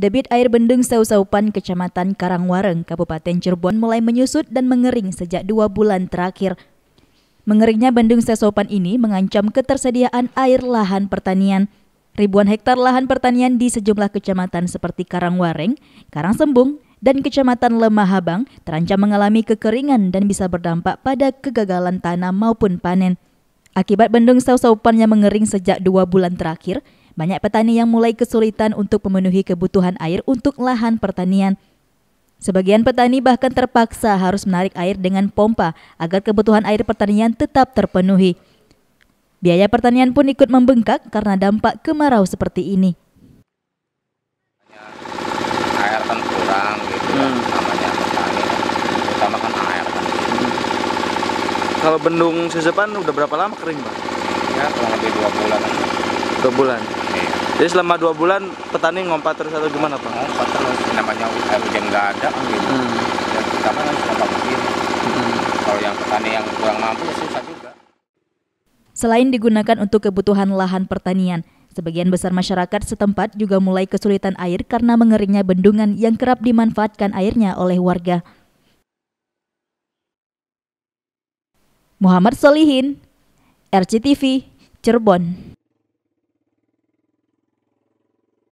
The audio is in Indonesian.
Debit air bendung Sausaupan Kecamatan Karangwareng, Kabupaten Cirebon mulai menyusut dan mengering sejak dua bulan terakhir. Mengeringnya bendung Sausaupan ini mengancam ketersediaan air lahan pertanian. Ribuan hektar lahan pertanian di sejumlah kecamatan seperti Karangwareng, Karangsembung, dan Kecamatan Lemahabang terancam mengalami kekeringan dan bisa berdampak pada kegagalan tanam maupun panen. Akibat bendung sausaupan yang mengering sejak dua bulan terakhir, banyak petani yang mulai kesulitan untuk memenuhi kebutuhan air untuk lahan pertanian. Sebagian petani bahkan terpaksa harus menarik air dengan pompa agar kebutuhan air pertanian tetap terpenuhi. Biaya pertanian pun ikut membengkak karena dampak kemarau seperti ini. Air kan kurang gitu hmm. ya, namanya petani, Utama kan air kan. Hmm. Kalau bendung sesepan udah berapa lama kering, Pak? Ya kurang lebih dua bulan. Dua bulan. Jadi selama dua bulan petani ngompat terus atau gimana pak? Ngompat terus, namanya air hujan nggak ada hmm. gitu. Hmm. Yang pertama kan harus begini. Hmm. Kalau yang petani yang kurang mampu ya susah juga. Selain digunakan untuk kebutuhan lahan pertanian, Sebagian besar masyarakat setempat juga mulai kesulitan air karena mengeringnya bendungan yang kerap dimanfaatkan airnya oleh warga. Muhammad Solihin, RCTV, Cirebon.